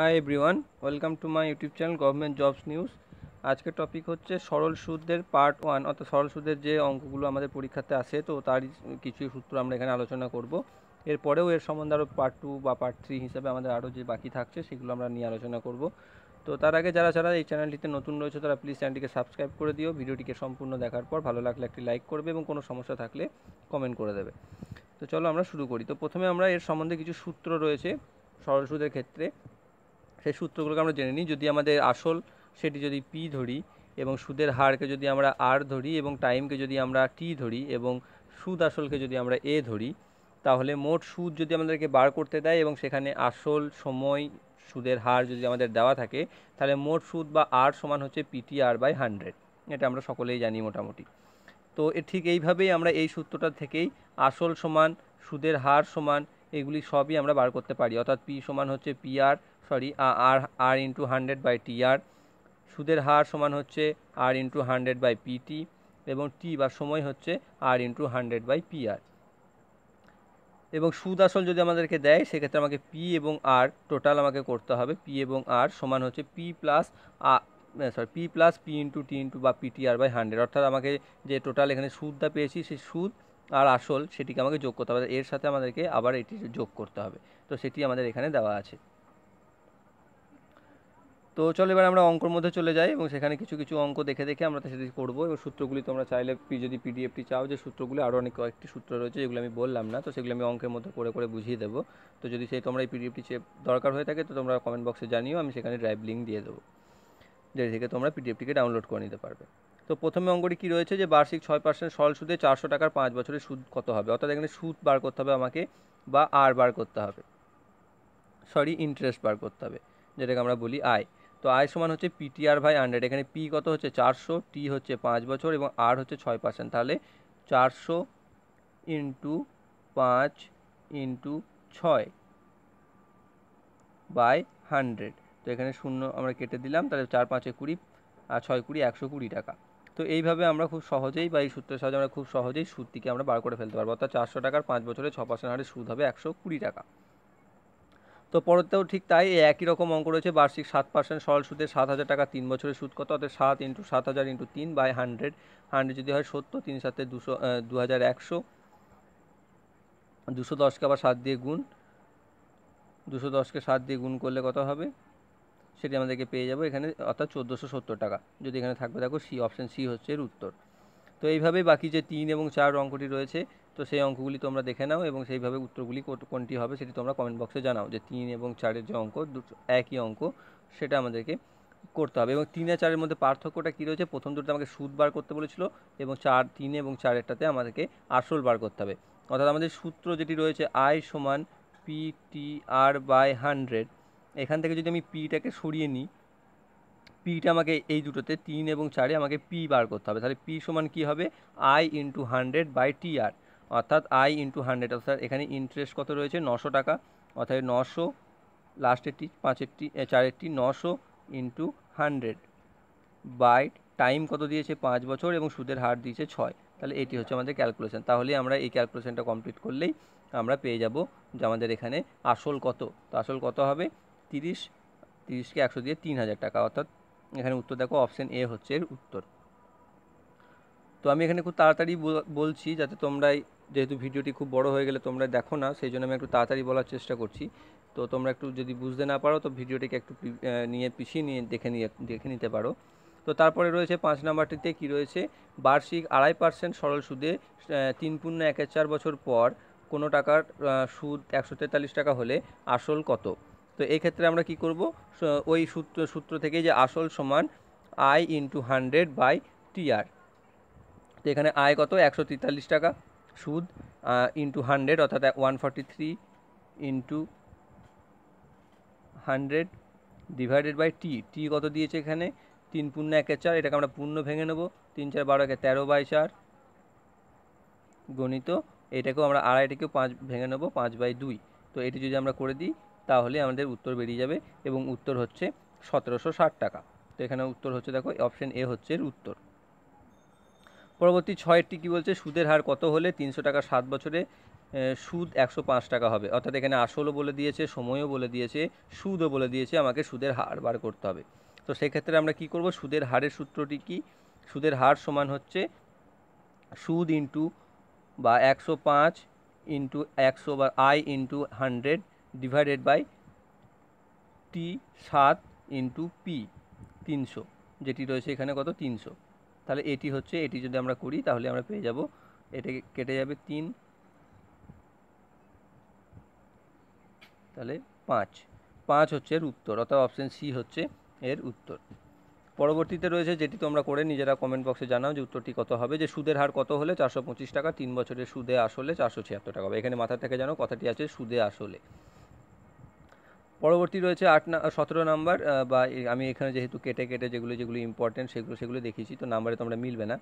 high everyone welcome to my YouTube channel government jobs news আজকে topic হচ্ছে সরল সুদের পার্ট ওয়ান অর্থাৎ সরল সুদের যে অঙ্কগুলো আমাদের পরীক্ষাতে আসে তো তারই কিছু সূত্র আমরা এখানে আলোচনা করব এরপরেও এর সম্বন্ধে আরও পার্ট টু বা পার্ট থ্রি হিসাবে আমাদের আরও যে বাকি থাকছে সেগুলো আমরা নিয়ে আলোচনা করব তো তার আগে যারা যারা এই চ্যানেলটিতে নতুন রয়েছে তারা প্লিজ চ্যানেলটিকে সাবস্ক্রাইব করে দিও ভিডিওটিকে সম্পূর্ণ দেখার পর ভালো লাগলে একটি লাইক করবে এবং কোনো সমস্যা থাকলে কমেন্ট করে দেবে তো চলো আমরা শুরু করি তো প্রথমে আমরা এর সম্বন্ধে কিছু সূত্র রয়েছে সরল সুদের ক্ষেত্রে সেই সূত্রগুলোকে আমরা জেনে নিই যদি আমাদের আসল সেটি যদি পি ধরি এবং সুদের হারকে যদি আমরা আর ধরি এবং টাইমকে যদি আমরা টি ধরি এবং সুদ আসলকে যদি আমরা এ ধরি তাহলে মোট সুদ যদি আমাদেরকে বার করতে দেয় এবং সেখানে আসল সময় সুদের হার যদি আমাদের দেওয়া থাকে তাহলে মোট সুদ বা আর সমান হচ্ছে পিটি আর বাই হান্ড্রেড এটা আমরা সকলেই জানি মোটামুটি তো ঠিক এইভাবেই আমরা এই সূত্রটা থেকেই আসল সমান সুদের হার সমান এগুলি সবই আমরা বার করতে পারি অর্থাৎ পি সমান হচ্ছে P R sorry R R into hundred by T R সুদের হার সমান হচ্ছে R into hundred by PT এবং টি বা সময় হচ্ছে R into hundred by P R এবং সুদ আসল যদি আমাদেরকে দেয় সেক্ষেত্রে আমাকে পি এবং আর টোটাল আমাকে করতে হবে পি এবং আর সমান হচ্ছে P plus sorry P plus P into T into বা আর বাই হান্ড্রেড অর্থাৎ আমাকে যে টোটাল এখানে সুদটা পেয়েছি সেই সুদ আর আসল সেটিকে আমাকে যোগ করতে হবে এর সাথে আমাদেরকে আবার এটি যোগ করতে হবে তো সেটি আমাদের এখানে দেওয়া আছে তো চলো এবার আমরা অঙ্কর মধ্যে চলে যাই এবং সেখানে কিছু কিছু অঙ্ক দেখে দেখে আমরা সেটি করবো এবং সূত্রগুলি তোমরা চাইলে যদি পিডিএফটি চাও যে সূত্রগুলি আরও অনেক কয়েকটি সূত্র রয়েছে যেগুলো আমি বললাম না তো সেগুলো আমি অঙ্কের মধ্যে করে করে বুঝিয়ে দেবো তো যদি সেই তোমরা এই পিডিএফটি দরকার হয়ে থাকে তো তোমরা কমেন্ট বক্সে জানিও আমি সেখানে ড্রাইভ লিঙ্ক দিয়ে দেবো যেটি থেকে তোমরা পিডিএফটিকে ডাউনলোড করে নিতে পারবে তো প্রথমে অঙ্কটি কী রয়েছে যে বার্ষিক ছয় পার্সেন্ট সরল সুদে চারশো টাকার পাঁচ বছরের সুদ কত হবে অর্থাৎ এখানে সুদ বার করতে হবে আমাকে বা আর বার করতে হবে সরি ইন্টারেস্ট বার করতে হবে যেটাকে আমরা বলি আয় তো আয় সমান হচ্ছে পিটিআর বাই হান্ড্রেড এখানে পি কত হচ্ছে চারশো টি হচ্ছে পাঁচ বছর এবং আর হচ্ছে ছয় পার্সেন্ট তাহলে চারশো ইন্টু পাঁচ ইন্টু ছয় বাই হান্ড্রেড তো এখানে শূন্য আমরা কেটে দিলাম তাহলে চার পাঁচে কুড়ি আর ছয় কুড়ি একশো কুড়ি টাকা তো এইভাবে আমরা খুব সহজেই বা এই সূত্রের সাহায্যে আমরা খুব সহজেই সুদটিকে আমরা বার করে ফেলতে পারবো অর্থাৎ চারশো টাকার পাঁচ বছরে ছ পার্সেন্ট হারে সুদ হবে একশো কুড়ি টাকা তো পরেরটাও ঠিক তাই একই রকম অঙ্ক রয়েছে বার্ষিক সাত পার্সেন্ট সরল সুদে সাত হাজার টাকা তিন বছরের সুদ কত অর্থাৎ সাত ইন্টু সাত হাজার ইন্টু তিন বাই হান্ড্রেড হান্ড্রেড যদি হয় সত্তর তিন সাথে দুশো দু হাজার একশো দুশো দশকে আবার সাত দিয়ে গুণ দুশো দশকে সাত দিয়ে গুণ করলে কত হবে সেটি আমাদেরকে পেয়ে যাবো এখানে অর্থাৎ চোদ্দোশো সত্তর টাকা যদি এখানে থাকবে দেখো সি অপশান সি হচ্ছে এর উত্তর তো এইভাবে বাকি যে তিন এবং চার অঙ্কটি রয়েছে তো সেই অঙ্কগুলি তোমরা দেখে নাও এবং সেইভাবে উত্তরগুলি কোনটি হবে সেটি তোমরা কমেন্ট বক্সে জানাও যে তিন এবং চারের যে অঙ্ক দুটো একই অঙ্ক সেটা আমাদেরকে করতে হবে এবং তিন আর চারের মধ্যে পার্থক্যটা কী রয়েছে প্রথম দুটো আমাকে সুদ বার করতে বলেছিল এবং চার তিন এবং চারেরটাতে আমাদেরকে আসল বার করতে হবে অর্থাৎ আমাদের সূত্র যেটি রয়েছে আই সমান P T R by hundred এখান থেকে যদি আমি পিটাকে সরিয়ে নিই পিটা আমাকে এই দুটোতে তিন এবং চারে আমাকে পি বার করতে হবে তাহলে পি সমান কী হবে I into hundred by T R অর্থাৎ আই ইন্টু হান্ড্রেড অর্থাৎ এখানে ইন্টারেস্ট কত রয়েছে নশো টাকা অর্থাৎ নশো লাস্টেরটি পাঁচেরটি চারেরটি নশো ইন্টু হান্ড্রেড বাই টাইম কত দিয়েছে পাঁচ বছর এবং সুদের হার দিয়েছে ছয় তাহলে এটি হচ্ছে আমাদের ক্যালকুলেশন তাহলে আমরা এই ক্যালকুলেশনটা কমপ্লিট করলেই আমরা পেয়ে যাব যে আমাদের এখানে আসল কত তো আসল কত হবে তিরিশ তিরিশকে একশো দিয়ে তিন হাজার টাকা অর্থাৎ এখানে উত্তর দেখো অপশান এ হচ্ছে এর উত্তর তো আমি এখানে খুব তাড়াতাড়ি বলছি যাতে তোমরাই যেহেতু ভিডিওটি খুব বড় হয়ে গেলে তোমরা দেখো না সেই জন্য আমি একটু তাড়াতাড়ি বলার চেষ্টা করছি তো তোমরা একটু যদি বুঝতে না পারো তো ভিডিওটিকে একটু নিয়ে পিছিয়ে নিয়ে দেখে নিয়ে দেখে নিতে পারো তো তারপরে রয়েছে পাঁচ নাম্বারটিতে কি রয়েছে বার্ষিক আড়াই পার্সেন্ট সরল সুদে তিন পূর্ণ একের চার বছর পর কোনো টাকার সুদ একশো তেতাল্লিশ টাকা হলে আসল কত তো এই ক্ষেত্রে আমরা কি করব ওই সূত্র সূত্র থেকে যে আসল সমান I into hundred by TR তো এখানে আয় কত একশো তেতাল্লিশ টাকা সুদ ইন্টু হান্ড্রেড অর্থাৎ one forty three into hundred divided by T T কত দিয়েছে এখানে তিন পূর্ণ একে চার এটাকে আমরা পূর্ণ ভেঙে নেব তিন চার বারো একে তেরো বাই চার গণিত এটাকেও আমরা আড়াইটাকেও পাঁচ ভেঙে নেবো পাঁচ বাই দুই তো এটি যদি আমরা করে দিই তাহলে আমাদের উত্তর বেরিয়ে যাবে এবং উত্তর হচ্ছে সতেরোশো টাকা তো এখানে উত্তর হচ্ছে দেখো অপশান এ হচ্ছে এর উত্তর পরবর্তী ছয়েরটি কী বলছে সুদের হার কত হলে তিনশো টাকা সাত বছরে সুদ একশো পাঁচ টাকা হবে অর্থাৎ এখানে আসলও বলে দিয়েছে সময়ও বলে দিয়েছে সুদও বলে দিয়েছে আমাকে সুদের হার বার করতে হবে তো সেক্ষেত্রে আমরা কি করব সুদের হারের সূত্রটি কি সুদের হার সমান হচ্ছে সুদ ইন্টু বা একশো পাঁচ ইন্টু একশো বা I into hundred divided by T সাত ইন্টু পি তিনশো যেটি রয়েছে এখানে কত তিনশো তাহলে এটি হচ্ছে এটি যদি আমরা করি তাহলে আমরা পেয়ে যাব এটাকে কেটে যাবে তিন তাহলে পাঁচ পাঁচ হচ্ছে এর উত্তর অর্থাৎ অপশান সি হচ্ছে এর উত্তর পরবর্তীতে রয়েছে যেটি তোমরা করে নিজেরা কমেন্ট বক্সে জানাও যে উত্তরটি কত হবে যে সুদের হার কত হলে চারশো টাকা তিন বছরের সুদে আসলে চারশো ছিয়াত্তর টাকা হবে এখানে মাথা থেকে জানো কথাটি আছে সুদে আসলে পরবর্তী রয়েছে আট সতেরো নাম্বার বা আমি এখানে যেহেতু কেটে কেটে যেগুলো যেগুলো ইম্পর্টেন্ট সেগুলো সেগুলো দেখিয়েছি তো নাম্বারে তোমরা মিলবে না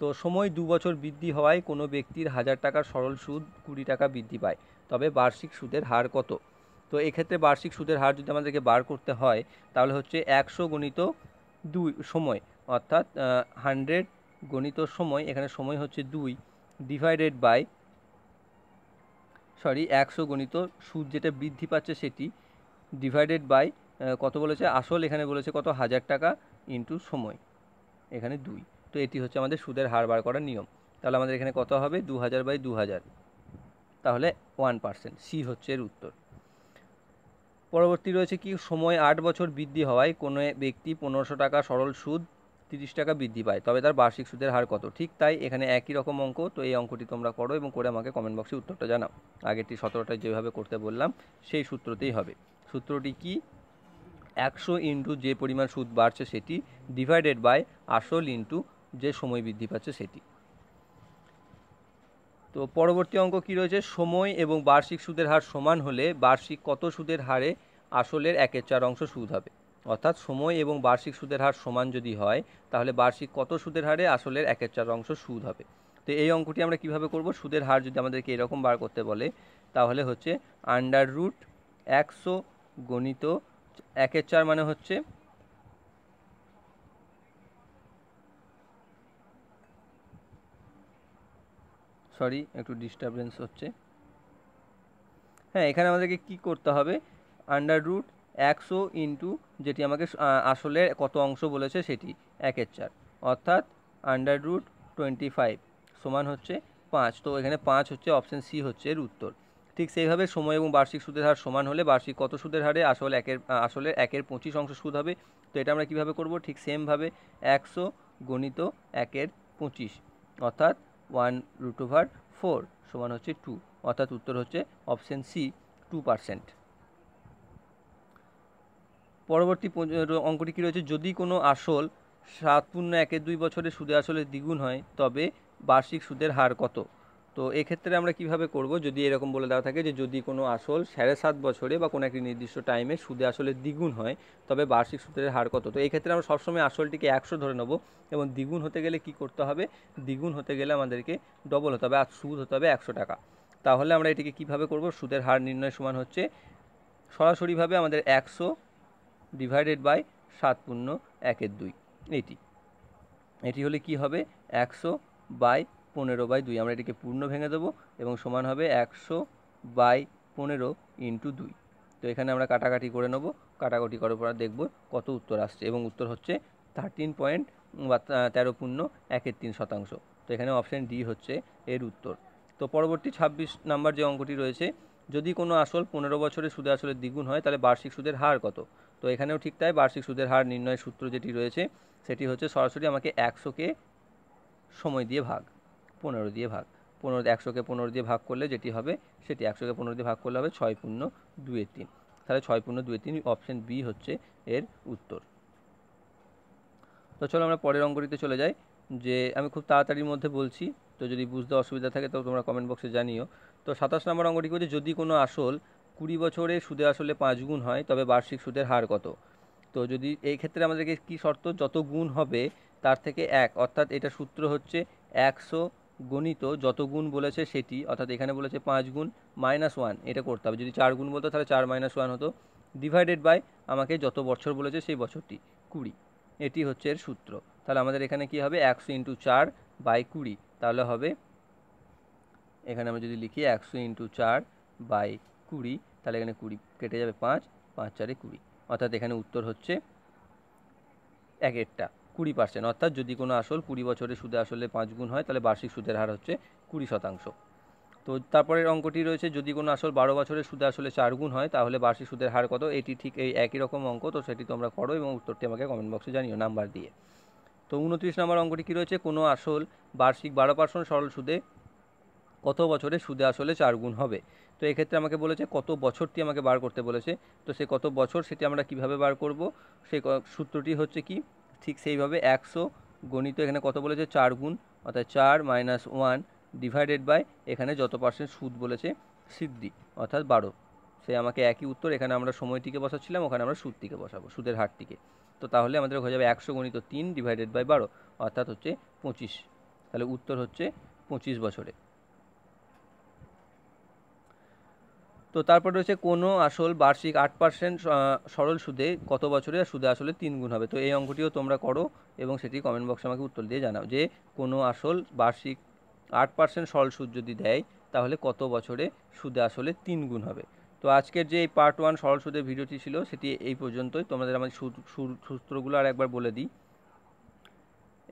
তো সময় দু বছর বৃদ্ধি হওয়ায় কোনো ব্যক্তির হাজার টাকার সরল সুদ কুড়ি টাকা বৃদ্ধি পায় তবে বার্ষিক সুদের হার কত তো এক্ষেত্রে বার্ষিক সুদের হার যদি আমাদেরকে বার করতে হয় তাহলে হচ্ছে একশো গণিত দুই সময় অর্থাৎ হান্ড্রেড গণিত সময় এখানে সময় হচ্ছে দুই ডিভাইডেড বাই সরি একশো গণিত সুদ যেটা বৃদ্ধি পাচ্ছে সেটি ডিভাইডেড বাই কত বলেছে আসল এখানে বলেছে কত হাজার টাকা ইন্টু সময় এখানে দুই তো এটি হচ্ছে আমাদের সুদের হার বার করার নিয়ম তাহলে আমাদের এখানে কত হবে দু হাজার বাই দু হাজার তাহলে ওয়ান পার্সেন্ট সি হচ্ছে এর উত্তর পরবর্তী রয়েছে কি সময় আট বছর বৃদ্ধি হওয়ায় কোনো ব্যক্তি পনেরোশো টাকা সরল সুদ তিরিশ টাকা বৃদ্ধি পায় তবে তার বার্ষিক সুদের হার কত ঠিক তাই এখানে একই রকম অঙ্ক তো এই অঙ্কটি তোমরা করো এবং করে আমাকে কমেন্ট বক্সে উত্তরটা জানাও আগেরটি সতেরোটা যেভাবে করতে বললাম সেই সূত্রতেই হবে সূত্রটি কি একশো ইন্টু যে পরিমাণ সুদ বাড়ছে সেটি ডিভাইডেড বাই আসল ইন্টু যে সময় বৃদ্ধি পাচ্ছে সেটি তো পরবর্তী অঙ্ক কি রয়েছে সময় এবং বার্ষিক সুদের হার সমান হলে বার্ষিক কত সুদের হারে আসলের একের চার অংশ সুদ হবে অর্থাৎ সময় এবং বার্ষিক সুদের হার সমান যদি হয় তাহলে বার্ষিক কত সুদের হারে আসলের একের চার অংশ সুদ হবে তো এই অঙ্কটি আমরা কিভাবে করব সুদের হার যদি আমাদেরকে এরকম বার করতে বলে তাহলে হচ্ছে আন্ডার রুট একশো গণিত একের চার মানে হচ্ছে সরি একটু ডিস্টারবেন্স হচ্ছে হ্যাঁ এখানে আমাদেরকে কি করতে হবে আন্ডার রুট একশো ইন্টু যেটি আমাকে আসলে কত অংশ বলেছে সেটি একের চার অর্থাৎ আন্ডার রুট টোয়েন্টি ফাইভ সমান হচ্ছে পাঁচ তো এখানে পাঁচ হচ্ছে অপশান সি হচ্ছে এর উত্তর ঠিক সেইভাবে সময় এবং বার্ষিক সুদের হার সমান হলে বার্ষিক কত সুদের হারে আসলে একের আসলে একের পঁচিশ অংশ সুদ হবে তো এটা আমরা কিভাবে করব ঠিক সেমভাবে একশো গণিত একের পঁচিশ অর্থাৎ ওয়ান রুট ওভার ফোর সমান হচ্ছে টু অর্থাৎ উত্তর হচ্ছে অপশান সি টু পারসেন্ট পরবর্তী অঙ্কটি কী রয়েছে যদি কোনো আসল সাত পূর্ণ একের দুই বছরের সুদে আসলে দ্বিগুণ হয় তবে বার্ষিক সুদের হার কত তো এক্ষেত্রে আমরা কিভাবে করব যদি এরকম বলে দেওয়া থাকে যে যদি কোনো আসল সাড়ে সাত বছরে বা কোনো একটি নির্দিষ্ট টাইমে সুদে আসলে দ্বিগুণ হয় তবে বার্ষিক সুদের হার কত তো এক্ষেত্রে আমরা সবসময় আসলটিকে একশো ধরে নেব এবং দ্বিগুণ হতে গেলে কি করতে হবে দ্বিগুণ হতে গেলে আমাদেরকে ডবল হতে হবে আর সুদ হতে হবে একশো টাকা তাহলে আমরা এটিকে কিভাবে করব সুদের হার নির্ণয় সমান হচ্ছে সরাসরিভাবে আমাদের একশো ডিভাইডেড বাই সাত পূর্ণ একের দুই এটি এটি হলে কি হবে একশো বাই পনেরো বাই দুই আমরা এটিকে পূর্ণ ভেঙে দেবো এবং সমান হবে একশো বাই পনেরো ইন্টু দুই তো এখানে আমরা কাটাকাটি করে নেব কাটাকাটি করার পর দেখব কত উত্তর আসছে এবং উত্তর হচ্ছে থার্টিন পয়েন্ট বা তেরো পূর্ণ একের তিন শতাংশ তো এখানে অপশান ডি হচ্ছে এর উত্তর তো পরবর্তী ২৬ নাম্বার যে অঙ্কটি রয়েছে যদি কোনো আসল পনেরো বছরের সুদে আসলে দ্বিগুণ হয় তাহলে বার্ষিক সুদের হার কত তো এখানেও ঠিক তাই বার্ষিক সুদের হার নির্ণয়ের সূত্র যেটি রয়েছে সেটি হচ্ছে সরাসরি আমাকে একশোকে সময় দিয়ে ভাগ পনেরো দিয়ে ভাগ পনেরো একশোকে পনেরো দিয়ে ভাগ করলে যেটি হবে সেটি একশোকে পনেরো দিয়ে ভাগ করলে হবে ছয় পূর্ণ দুয়ে তিন তাহলে ছয় পূর্ণ দুয়ে তিন অপশন বি হচ্ছে এর উত্তর তো চলো আমরা পরের অঙ্গটিতে চলে যাই যে আমি খুব তাড়াতাড়ির মধ্যে বলছি তো যদি বুঝতে অসুবিধা থাকে তো তোমরা কমেন্ট বক্সে জানিও তো সাতাশ নম্বর অঙ্গটি করছে যদি কোনো আসল কুড়ি বছরে সুদে আসলে পাঁচ গুণ হয় তবে বার্ষিক সুদের হার কত তো যদি এই ক্ষেত্রে আমাদেরকে কি শর্ত যত গুণ হবে তার থেকে এক অর্থাৎ এটা সূত্র হচ্ছে একশো গণিত যত গুণ বলেছে সেটি অর্থাৎ এখানে বলেছে পাঁচ গুণ মাইনাস ওয়ান এটা করতে হবে যদি চার গুণ বলতো তাহলে চার মাইনাস ওয়ান হতো ডিভাইডেড বাই আমাকে যত বছর বলেছে সেই বছরটি কুড়ি এটি হচ্ছে এর সূত্র তাহলে আমাদের এখানে কি হবে একশো ইন্টু চার বাই কুড়ি তাহলে হবে এখানে আমরা যদি লিখি একশো ইন্টু চার বাই কুড়ি তাহলে এখানে কুড়ি কেটে যাবে পাঁচ পাঁচ চারে কুড়ি অর্থাৎ এখানে উত্তর হচ্ছে একেরটা কুড়ি পার্সেন্ট অর্থাৎ যদি কোনো আসল কুড়ি বছরের সুদে আসলে পাঁচ গুণ হয় তাহলে বার্ষিক সুদের হার হচ্ছে কুড়ি শতাংশ তো তারপরের অঙ্কটি রয়েছে যদি কোনো আসল বারো বছরের সুদে আসলে চার গুণ হয় তাহলে বার্ষিক সুদের হার কত এটি ঠিক এই একই রকম অঙ্ক তো সেটি তোমরা করো এবং উত্তরটি আমাকে কমেন্ট বক্সে জানিও নাম্বার দিয়ে তো উনত্রিশ নম্বর অঙ্কটি কী রয়েছে কোনো আসল বার্ষিক বারো পার্সেন্ট সরল সুদে কত বছরে সুদে আসলে চার গুণ হবে তো এক্ষেত্রে আমাকে বলেছে কত বছরটি আমাকে বার করতে বলেছে তো সে কত বছর সেটি আমরা কিভাবে বার করব সে সূত্রটি হচ্ছে কি ঠিক সেইভাবে একশো গণিত এখানে কত বলেছে চার গুণ অর্থাৎ চার মাইনাস ওয়ান ডিভাইডেড বাই এখানে যত পার্সেন্ট সুদ বলেছে সিদ্ধি অর্থাৎ বারো সে আমাকে একই উত্তর এখানে আমরা সময়টিকে বসাচ্ছিলাম ওখানে আমরা সুদটিকে বসাবো সুদের হারটিকে তো তাহলে আমাদের হয়ে যাবে একশো গণিত তিন ডিভাইডেড বাই বারো অর্থাৎ হচ্ছে পঁচিশ তাহলে উত্তর হচ্ছে পঁচিশ বছরে তো তারপর রয়েছে কোনো আসল বার্ষিক আট পার্সেন্ট সরল সুদে কত বছরে সুদে আসলে তিন গুণ হবে তো এই অঙ্কটিও তোমরা করো এবং সেটি কমেন্ট বক্সে আমাকে উত্তর দিয়ে জানাও যে কোনো আসল বার্ষিক আট পার্সেন্ট সরল সুদ যদি দেয় তাহলে কত বছরে সুদে আসলে তিন গুণ হবে তো আজকের যে এই পার্ট ওয়ান সরল সুদের ভিডিওটি ছিল সেটি এই পর্যন্তই তোমাদের আমার সূত্রগুলো আর একবার বলে দিই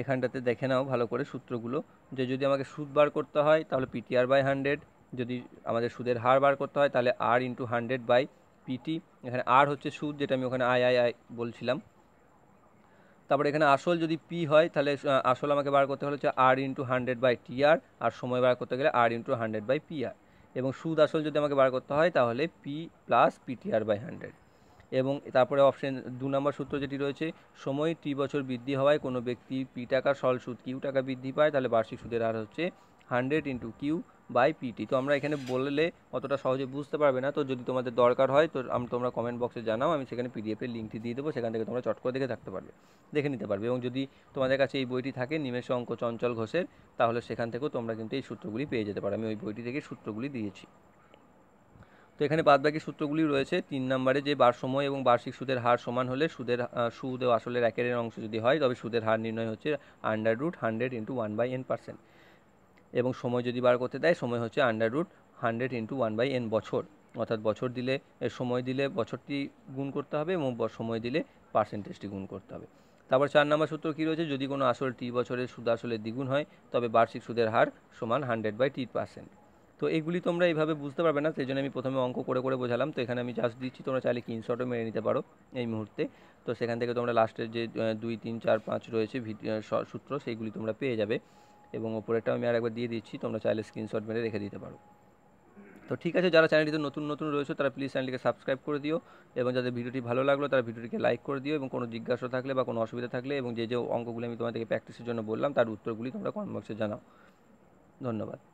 এখানটাতে দেখে নাও ভালো করে সূত্রগুলো যে যদি আমাকে সুদ বার করতে হয় তাহলে পিটিআর বাই হান্ড্রেড যদি আমাদের সুদের হার বার করতে হয় তাহলে R into hundred by PT এখানে আর হচ্ছে সুদ যেটা আমি ওখানে আই আই আই বলছিলাম তারপরে এখানে আসল যদি পি হয় তাহলে আসল আমাকে বার করতে হলে হচ্ছে R into hundred by T R আর সময় বার করতে গেলে R into hundred by P R এবং সুদ আসল যদি আমাকে বার করতে হয় তাহলে P plus PTR by hundred এবং তারপরে অপশন দু নম্বর সূত্র যেটি রয়েছে সময় টি বছর বৃদ্ধি হওয়ায় কোনো ব্যক্তি পি টাকা সল সুদ কিউ টাকা বৃদ্ধি পায় তাহলে বার্ষিক সুদের হার হচ্ছে hundred into Q by PT তো আমরা এখানে বললে অতটা সহজে বুঝতে পারবে না তো যদি তোমাদের দরকার হয় তো তোমরা কমেন্ট বক্সে জানাও আমি সেখানে পিডিএফের লিঙ্কটি দিয়ে দেবো সেখান থেকে তোমরা চট করে দেখে থাকতে পারবে দেখে নিতে পারবে এবং যদি তোমাদের কাছে এই বইটি থাকে নিমেষ অঙ্ক চঞ্চল ঘোষের তাহলে সেখান থেকেও তোমরা কিন্তু এই সূত্রগুলি পেয়ে যেতে পারো আমি ওই বইটি থেকে সূত্রগুলি দিয়েছি তো এখানে বাদবাকি সূত্রগুলি রয়েছে তিন নম্বরে যে বার সময় এবং বার্ষিক সুদের হার সমান হলে সুদের সুদ ও আসলের একের অংশ যদি হয় তবে সুদের হার নির্ণয় হচ্ছে under root hundred into one by N percent এবং সময় যদি বার করতে দেয় সময় হচ্ছে under root hundred into one by N বছর অর্থাৎ বছর দিলে সময় দিলে বছরটি গুণ করতে হবে এবং সময় দিলে পার্সেন্টেজটি গুণ করতে হবে তারপর চার নম্বর সূত্র কী রয়েছে যদি কোনো আসল টি বছরের সুদ আসলে দ্বিগুণ হয় তবে বার্ষিক সুদের হার সমান হান্ড্রেড বাই টি পার্সেন্ট তো এগুলি তোমরা এইভাবে বুঝতে পারবে না সেই জন্য আমি প্রথমে অঙ্ক করে করে বোঝালাম তো এখানে আমি জাস্ট দিচ্ছি তোমরা চাইলে কিনশটও মেরে নিতে পারো এই মুহূর্তে তো সেখান থেকে তোমরা লাস্টের যে দুই তিন চার পাঁচ রয়েছে সূত্র সেইগুলি তোমরা পেয়ে যাবে এবং ওপরেরটাও আমি আর একবার দিয়ে দিচ্ছি তোমরা চাইলে স্ক্রিনশট মেরে রেখে দিতে পারো তো ঠিক আছে যারা চ্যানেলটিতে নতুন নতুন রয়েছে তারা প্লিজ চ্যানেলটিকে সাবস্ক্রাইব করে দিও এবং যাদের ভিডিওটি ভালো লাগলো তারা ভিডিওটিকে লাইক করে দিও এবং কোনো জিজ্ঞাসা থাকলে বা কোনো অসুবিধা থাকলে এবং যে যে অঙ্কগুলি আমি তোমাদেরকে প্র্যাকটিসের জন্য বললাম তার উত্তরগুলি তোমরা কমেন্ট বক্সে জানাও ধন্যবাদ